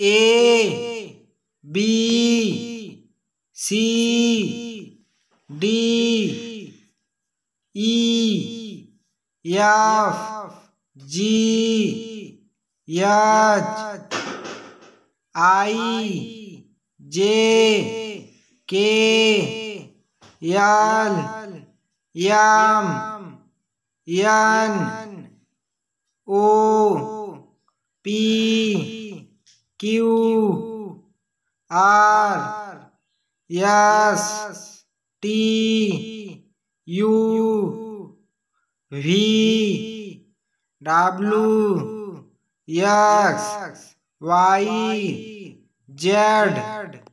A B C D E F G H I J K L M N O P Q R S T U V W X Y Z